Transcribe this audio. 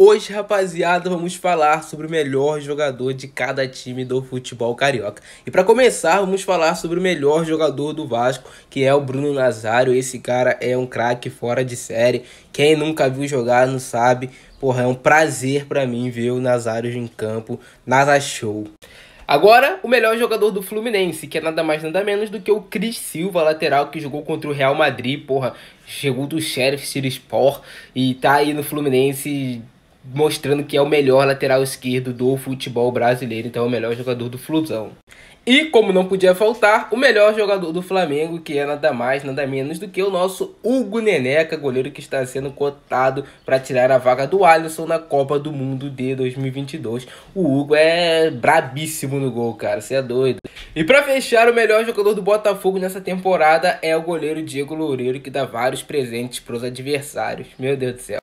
Hoje, rapaziada, vamos falar sobre o melhor jogador de cada time do futebol carioca. E para começar, vamos falar sobre o melhor jogador do Vasco, que é o Bruno Nazário. Esse cara é um craque fora de série. Quem nunca viu jogar não sabe. Porra, é um prazer para mim ver o Nazário em campo. Nasa show. Agora, o melhor jogador do Fluminense, que é nada mais nada menos do que o Cris Silva, lateral que jogou contra o Real Madrid, porra, chegou do Sheriff Sport e tá aí no Fluminense mostrando que é o melhor lateral esquerdo do futebol brasileiro, então é o melhor jogador do Flusão. E como não podia faltar, o melhor jogador do Flamengo, que é nada mais, nada menos do que o nosso Hugo Neneca, goleiro que está sendo cotado para tirar a vaga do Alisson na Copa do Mundo de 2022. O Hugo é brabíssimo no gol, cara, você é doido. E para fechar, o melhor jogador do Botafogo nessa temporada é o goleiro Diego Loureiro, que dá vários presentes para os adversários. Meu Deus do céu.